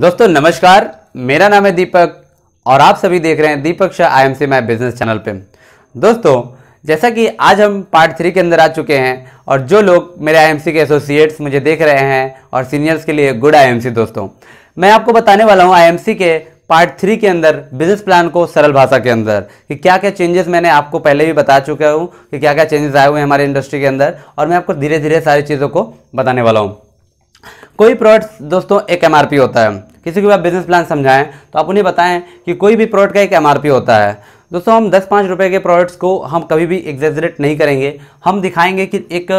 दोस्तों नमस्कार मेरा नाम है दीपक और आप सभी देख रहे हैं Deepak Shah I M C my business channel पे दोस्तों जैसा कि आज हम पार्ट थ्री के अंदर आ चुके हैं और जो लोग मेरे आई के एसोसिएट्स मुझे देख रहे हैं और सीनियर्स के लिए गुड आई दोस्तों मैं आपको बताने वाला हूँ आई के पार्ट थ्री के अंदर बिजनेस प्लान को सरल भाषा के अंदर कि क्या क्या चेंजेस मैंने आपको पहले भी बता चुका हूँ कि क्या क्या चेंजेस आए हुए हैं हमारे इंडस्ट्री के अंदर और मैं आपको धीरे धीरे सारी चीज़ों को बताने वाला हूँ कोई प्रोडक्ट दोस्तों एक एम होता है किसी को आप बिजनेस प्लान समझाएं तो आप उन्हें बताएं कि कोई भी प्रोडक्ट का एक एम होता है दोस्तों हम दस पाँच रुपये के प्रोडक्ट्स को हम कभी भी एग्जेजरेट नहीं करेंगे हम दिखाएंगे कि एक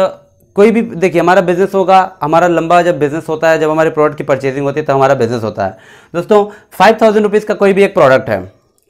कोई भी देखिए हमारा बिजनेस होगा हमारा लंबा जब बिजनेस होता है जब हमारे प्रोडक्ट की परचेजिंग होती है तो हमारा बिजनेस होता है दोस्तों फाइव थाउजेंड रुपीज़ का कोई भी एक प्रोडक्ट है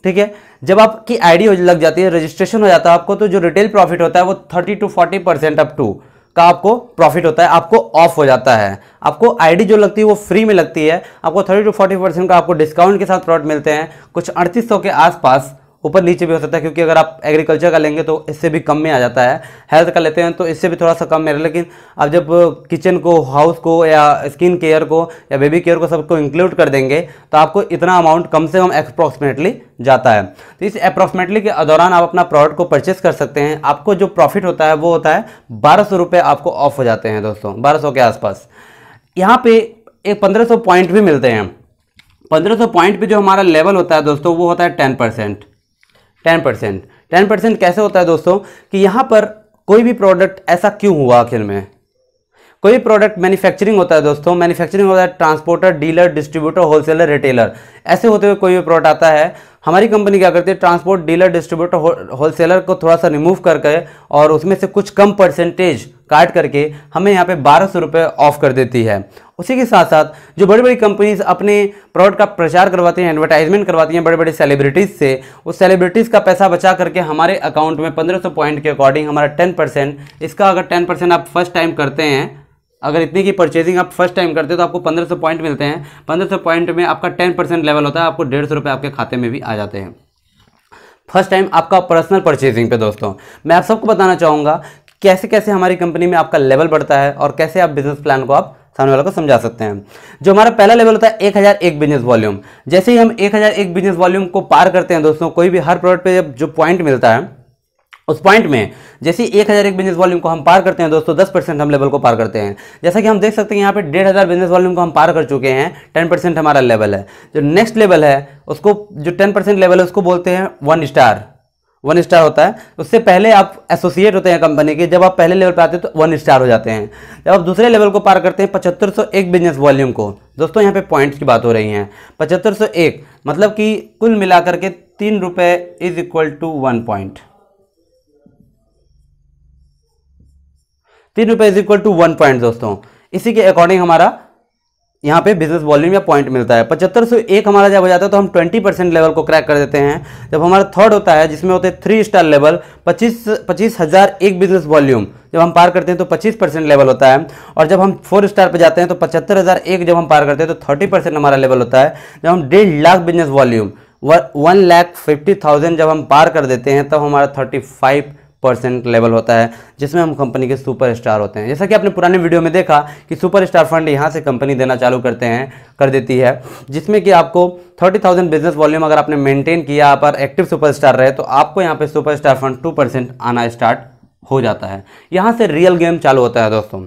ठीक है जब आपकी आईडी लग जाती है रजिस्ट्रेशन हो जाता है आपको तो जो रिटेल प्रॉफिट होता है वो thirty to forty percent up to का आपको प्रॉफिट होता है आपको ऑफ हो जाता है आपको आईडी जो लगती है वो फ्री में लगती है आपको थर्टी टू फोर्टी परसेंट का आपको डिस्काउंट के साथ प्रोडक्ट मिलते हैं कुछ अड़तीस के आसपास ऊपर नीचे भी हो सकता है क्योंकि अगर आप एग्रीकल्चर का लेंगे तो इससे भी कम में आ जाता है हेल्थ का लेते हैं तो इससे भी थोड़ा सा कम में लेकिन आप जब किचन को हाउस को या स्किन केयर को या बेबी केयर को सबको इंक्लूड कर देंगे तो आपको इतना अमाउंट कम से कम अप्रॉक्सीमेटली जाता है तो इस अप्रॉक्सीमेटली के दौरान आप अपना प्रोडक्ट को परचेस कर सकते हैं आपको जो प्रॉफिट होता है वो होता है बारह सौ रुपये आपको ऑफ हो जाते हैं दोस्तों बारह सौ के आसपास यहाँ पे एक पंद्रह सौ पॉइंट भी मिलते हैं पंद्रह सौ पॉइंट पे जो हमारा लेवल होता है दोस्तों वो होता है ten percent ten percent ten percent कैसे होता है दोस्तों कि यहाँ पर कोई भी प्रोडक्ट ऐसा क्यों हुआ आखिर में कोई भी प्रोडक्ट मैन्युफैक्चरिंग होता है दोस्तों मैन्युफैक्चरिंग होता है transporter dealer distributor wholesaler retailer ऐसे होते हुए कोई भी प्रोडक्ट आता है हमारी कंपनी क्या करती है ट्रांसपोर्ट डीलर डिस्ट्रीब्यूटर होलसेलर को थोड़ा सा रिमूव करके और उसमें से कुछ कम परसेंटेज काट करके हमें यहाँ पे बारह सौ रुपये ऑफ कर देती है उसी के साथ साथ जो बड़ी बड़ी कंपनीज अपने प्रोडक्ट का प्रचार करवाती हैं एडवर्टाइजमेंट करवाती हैं बड़े बड़े सेलिब्रिटीज़ से उस सेलिब्रिटीज़ का पैसा बचा करके हमारे अकाउंट में 1500 पॉइंट के अकॉर्डिंग हमारा 10 परसेंट इसका अगर 10 परसेंट आप फर्स्ट टाइम करते हैं अगर इतने की परचेजिंग आप फर्स्ट टाइम करते हो तो आपको 1500 पॉइंट मिलते हैं 1500 पॉइंट में आपका 10 परसेंट लेवल होता है आपको डेढ़ सौ रुपये आपके खाते में भी आ जाते हैं फर्स्ट टाइम आपका पर्सनल परचेजिंग पे दोस्तों मैं आप सबको बताना चाहूँगा कैसे कैसे हमारी कंपनी में आपका लेवल बढ़ता है और कैसे आप बिजनेस प्लान को आप सामने वाले को समझा सकते हैं जो हमारा पहला लेवल होता है एक हज़ार एक बिजनेस वॉल्यूम जैसे ही हम एक हज़ार एक बिजनेस वॉल्यूम को पार करते हैं दोस्तों कोई भी हर प्रोडक्ट पे जब जो पॉइंट मिलता है उस पॉइंट में जैसे ही एक हज़ार एक बिजनेस वॉल्यूम को हम पार करते हैं दोस्तों दस परसेंट हम लेवल को पार करते हैं जैसा कि हम देख सकते हैं यहाँ पे डेढ़ हज़ार बिजनेस वॉल्यूम को हम पार कर चुके हैं टेन परसेंट हमारा लेवल है जो नेक्स्ट लेवल है उसको जो टेन परसेंट लेवल है उसको बोलते हैं वन स्टार वन स्टार होता है उससे पहले आप एसोसिएट होते हैं कंपनी के जब आप पहले लेवल पर आते हैं तो वन स्टार हो जाते हैं जब आप दूसरे लेवल को पार करते हैं पचहत्तर सौ एक बिजनेस वॉल्यूम को दोस्तों यहाँ पे पॉइंट्स की बात हो रही है पचहत्तर सौ एक मतलब कि कुल मिलाकर के तीन रुपये is equal to one point तीन रुपये is equal to one point दोस्तों इसी के अकॉर्डिंग हमारा यहाँ पे बिजनेस वॉल्यूम या पॉइंट मिलता है पचहत्तर सौ एक हमारा जब हो जाता है तो हम ट्वेंटी परसेंट लेवल को क्रैक कर देते हैं जब हमारा थर्ड होता है जिसमें होते हैं थ्री स्टार लेवल पच्चीस पच्चीस हज़ार एक बिजनेस वॉल्यूम जब हम पार करते हैं तो 25 परसेंट लेवल होता है और जब हम फोर स्टार पर जाते हैं तो पचहत्तर हज़ार एक जब हम पार करते हैं तो थर्टी परसेंट हमारा लेवल होता है जब हम डेढ़ lakh business volume one lakh fifty thousand जब हम पार कर देते हैं तब तो हमारा थर्टी फाइव परसेंट लेवल होता है जिसमें हम कंपनी के सुपर स्टार होते हैं जैसा कि आपने पुराने वीडियो में देखा कि सुपर स्टार फंड यहाँ से कंपनी देना चालू करते हैं कर देती है जिसमें कि आपको थर्टी थाउजेंड बिजनेस वॉल्यूम अगर आपने मेंटेन किया आप एक्टिव सुपर स्टार रहे तो आपको यहाँ पर super star fund two percent आना स्टार्ट हो जाता है यहाँ से रियल गेम चालू होता है दोस्तों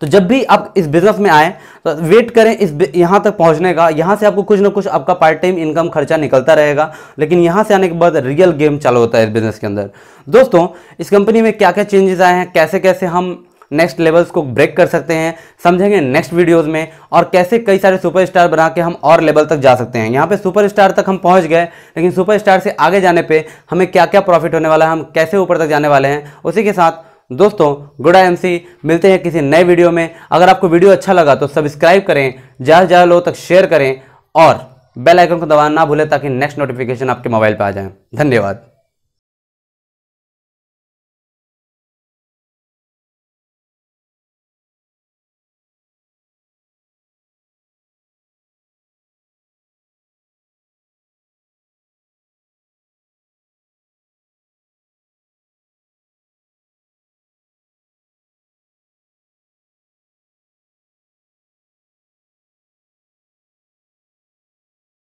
तो जब भी आप इस बिजनेस में आए तो वेट करें इस यहाँ तक पहुँचने का यहाँ से आपको कुछ ना कुछ आपका पार्ट टाइम इनकम खर्चा निकलता रहेगा लेकिन यहाँ से आने के बाद रियल गेम चालू होता है इस बिज़नेस के अंदर दोस्तों इस कंपनी में क्या क्या चेंजेस आए हैं कैसे कैसे हम नेक्स्ट लेवल्स को ब्रेक कर सकते हैं समझेंगे नेक्स्ट वीडियोस में और कैसे कई सारे सुपरस्टार बना के हम और लेवल तक जा सकते हैं यहाँ पे सुपरस्टार तक हम पहुँच गए लेकिन सुपरस्टार से आगे जाने पे हमें क्या क्या प्रॉफिट होने वाला है हम कैसे ऊपर तक जाने वाले हैं उसी के साथ दोस्तों गुड आई एम सी मिलते हैं किसी नए वीडियो में अगर आपको वीडियो अच्छा लगा तो सब्सक्राइब करें ज़्यादा से ज़्यादा लोगों तक शेयर करें और बेल आइकन को दबाना ना भूलें ताकि नेक्स्ट नोटिफिकेशन आपके मोबाइल पर आ जाए धन्यवाद